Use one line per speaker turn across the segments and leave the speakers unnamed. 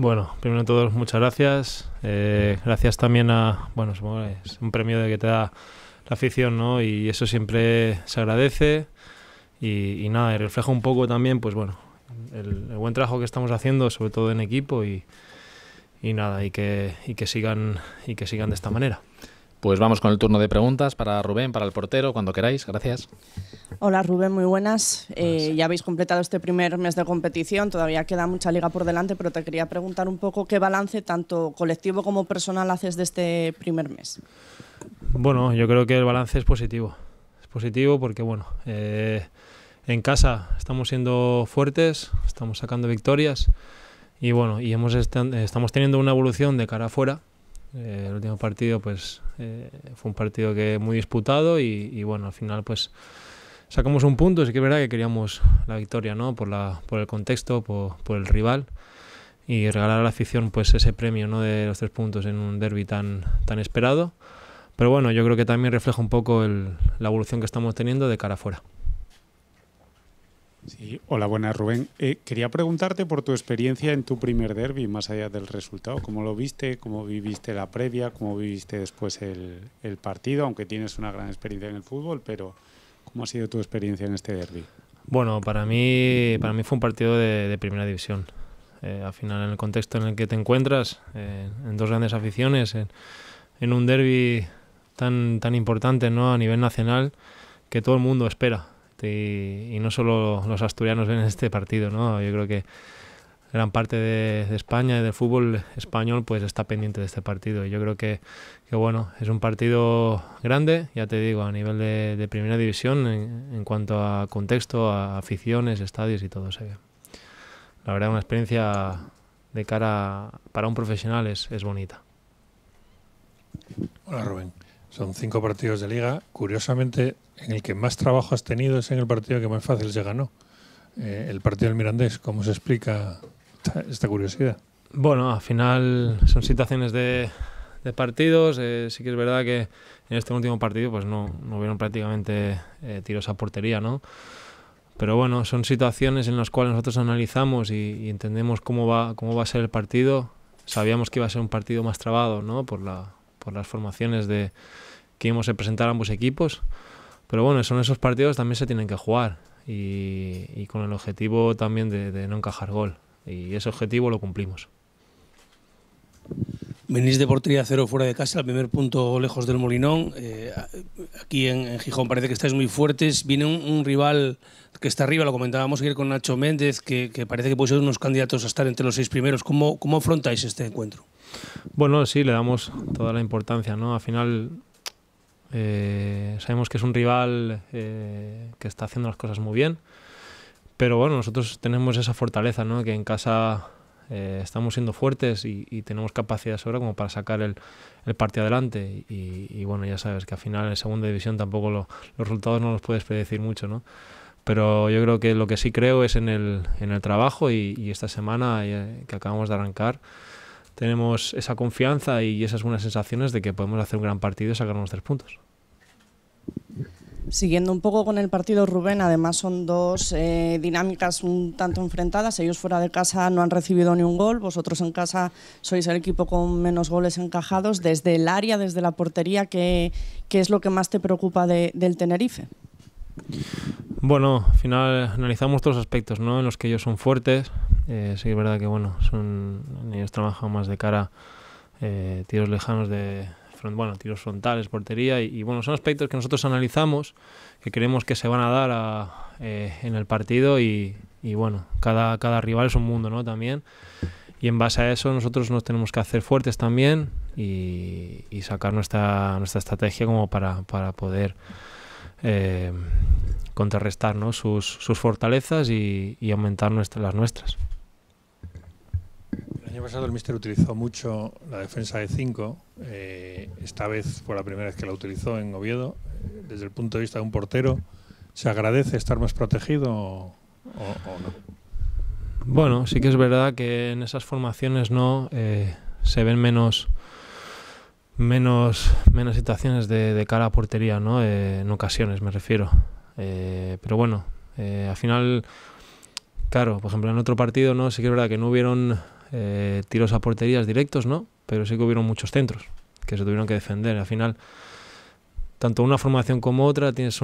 Bueno, primero de todo, muchas gracias. Eh, gracias también a, bueno, supongo es un premio de que te da la afición, ¿no? Y eso siempre se agradece. Y, nada, y refleja un poco también, pues bueno, el, buen trabajo que estamos haciendo, sobre todo en equipo y, nada, y que, y que sigan y que sigan de esta manera. Pues vamos con el turno de preguntas para Rubén, para el portero, cuando queráis. Gracias. Hola Rubén, muy eh, buenas. ya habéis completado este primer mes de competición, todavía queda mucha liga por delante, pero te quería preguntar un poco qué balance tanto colectivo como personal haces de este primer mes. Bueno, yo creo que el balance es positivo. Es positivo porque, bueno, eh, en casa estamos siendo fuertes, estamos sacando victorias y, bueno, y hemos estamos teniendo una evolución de cara afuera eh, el último partido pues fue un partido que muy disputado y, bueno al final pues sacamos un punto, sí que es verdad que queríamos la victoria, ¿no? Por, la, por el contexto, por, el rival y regalar a la afición pues ese premio ¿no? de los tres puntos en un derby tan, tan esperado. Pero bueno, yo creo que también refleja un poco la evolución que estamos teniendo de cara afuera. Sí, hola, buenas Rubén. Eh, quería preguntarte por tu experiencia en tu primer derby, más allá del resultado. ¿Cómo lo viste? ¿Cómo viviste la previa? ¿Cómo viviste después el partido? Aunque tienes una gran experiencia en el fútbol, pero ¿Cómo ha sido tu experiencia en este derby? Bueno, para mí, para mí fue un partido de, primera división. Eh, al final, en el contexto en el que te encuentras, eh, en dos grandes aficiones, en, un derby tan, tan importante ¿no? a nivel nacional que todo el mundo espera. Y, y no solo los asturianos ven este partido, ¿no? Yo creo que gran parte de, España y del fútbol español pues está pendiente de este partido y yo creo que, bueno es un partido grande ya te digo a nivel de, primera división en, cuanto a contexto a aficiones estadios y todo eso la verdad una experiencia de cara para un profesional es, bonita hola Rubén son cinco partidos de liga curiosamente en el que más trabajo has tenido es en el partido que más fácil se ganó eh, el partido del Mirandés cómo se explica esta, curiosidad. Bueno, al final son situaciones de, partidos. Eh, sí que es verdad que en este último partido pues no, no hubieron prácticamente eh, tiros a portería, ¿no? Pero bueno, son situaciones en las cuales nosotros analizamos y, entendemos cómo va, cómo va a ser el partido. Sabíamos que iba a ser un partido más trabado, ¿no? Por, por las formaciones de, que íbamos a presentar ambos equipos. Pero bueno, son esos partidos también se tienen que jugar y, con el objetivo también de no encajar gol y ese objetivo lo cumplimos. Venís de portería cero fuera de casa, el primer punto lejos del Molinón. Eh, aquí en, Gijón parece que estáis muy fuertes. Viene un, rival que está arriba, lo comentábamos ayer con Nacho Méndez, que, parece que puede ser unos candidatos a estar entre los seis primeros. ¿Cómo, cómo afrontáis este encuentro? Bueno, sí, le damos toda la importancia. ¿no? Al final eh, sabemos que es un rival eh, que está haciendo las cosas muy bien pero bueno, nosotros tenemos esa fortaleza, ¿no? Que en casa eh, estamos siendo fuertes y, tenemos capacidad ahora como para sacar el, partido adelante. Y, bueno, ya sabes que al final en segunda división tampoco los resultados no los puedes predecir mucho, ¿no? Pero yo creo que lo que sí creo es en el, en el trabajo y, y esta semana eh, que acabamos de arrancar tenemos esa confianza y esas buenas sensaciones de que podemos hacer un gran partido y sacar sacarnos tres puntos. Siguiendo un poco con el partido Rubén, además son dos eh, dinámicas un tanto enfrentadas. Ellos fuera de casa no han recibido ni un gol, vosotros en casa sois el equipo con menos goles encajados. Desde el área, desde la portería, ¿qué, es lo que más te preocupa del Tenerife? Bueno, al final analizamos todos los aspectos ¿no? en los que ellos son fuertes. Eh, sí, es verdad que bueno, son, ellos trabajan más de cara, eh, tiros lejanos de, bueno, tiros frontales, portería, y, bueno, son aspectos que nosotros analizamos, que creemos que se van a dar eh, en el partido y, bueno, cada, cada rival es un mundo, ¿no? También. Y en base a eso nosotros nos tenemos que hacer fuertes también y, sacar nuestra, nuestra estrategia como para, para poder eh, contrarrestar ¿no? sus, sus, fortalezas y, aumentar nuestras las nuestras año pasado el Mister utilizó mucho la defensa de 5, eh, esta vez fue la primera vez que la utilizó en Oviedo. Desde el punto de vista de un portero, ¿se agradece estar más protegido o, no? Bueno, sí que es verdad que en esas formaciones no eh, se ven menos menos menos situaciones de, cara a portería, ¿no? Eh, en ocasiones me refiero. pero bueno, al final, claro, por ejemplo en otro partido, no, sí que es verdad que no hubieron eh, tiros a porterías directos, ¿no? Pero sí que hubieron muchos centros que se tuvieron que defender. Al final, tanto una formación como otra, tienes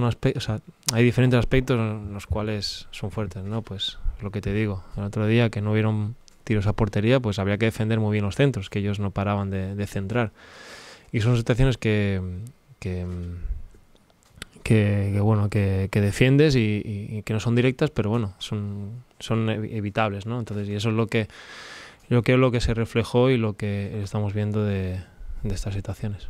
hay diferentes aspectos en los cuales son fuertes, ¿no? Pues lo que te digo, el otro día que no hubieron tiros a portería, pues habría que defender muy bien los centros, que ellos no paraban de, centrar. Y son situaciones que, que bueno que, defiendes y, que no son directas pero bueno son son evitables no entonces y eso es lo que yo creo que es lo que se reflejó y lo que estamos viendo de, de estas situaciones.